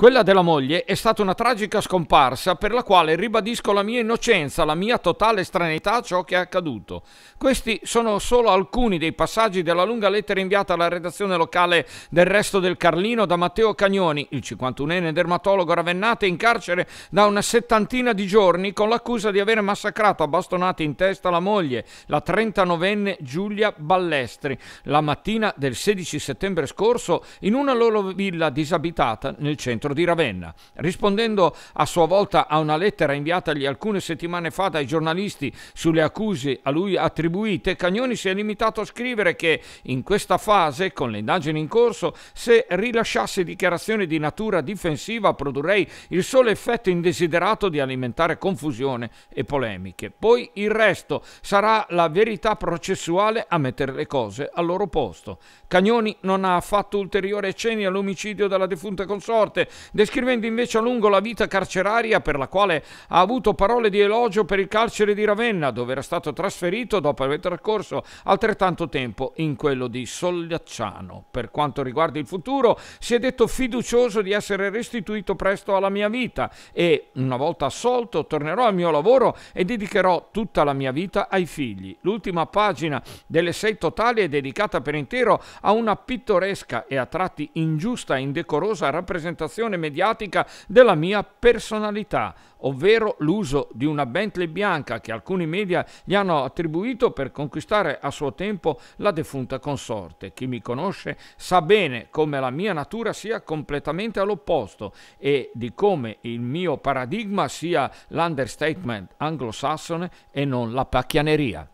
Quella della moglie è stata una tragica scomparsa per la quale ribadisco la mia innocenza, la mia totale stranità a ciò che è accaduto. Questi sono solo alcuni dei passaggi della lunga lettera inviata alla redazione locale del Resto del Carlino da Matteo Cagnoni, il 51enne dermatologo ravennate in carcere da una settantina di giorni con l'accusa di aver massacrato a bastonate in testa la moglie, la 39enne Giulia Ballestri, la mattina del 16 settembre scorso in una loro villa disabitata nel centro Pietro di Ravenna. Rispondendo a sua volta a una lettera inviatagli alcune settimane fa dai giornalisti sulle accuse a lui attribuite, Cagnoni si è limitato a scrivere che in questa fase, con le indagini in corso, se rilasciasse dichiarazioni di natura difensiva produrrei il solo effetto indesiderato di alimentare confusione e polemiche. Poi il resto sarà la verità processuale a mettere le cose al loro posto. Cagnoni non ha fatto ulteriori cenni all'omicidio della defunta consorte, descrivendo invece a lungo la vita carceraria per la quale ha avuto parole di elogio per il carcere di Ravenna, dove era stato trasferito dopo aver trascorso altrettanto tempo in quello di Sollacciano. Per quanto riguarda il futuro, si è detto fiducioso di essere restituito presto alla mia vita e, una volta assolto, tornerò al mio lavoro e dedicherò tutta la mia vita ai figli. L'ultima pagina delle sei totali è dedicata per intero a una pittoresca e a tratti ingiusta e indecorosa rappresentazione esposizione mediatica della mia personalità, ovvero l'uso di una Bentley bianca che alcuni media gli hanno attribuito per conquistare a suo tempo la defunta consorte. Chi mi conosce sa bene come la mia natura sia completamente all'opposto e di come il mio paradigma sia l'understatement anglosassone e non la pacchianeria.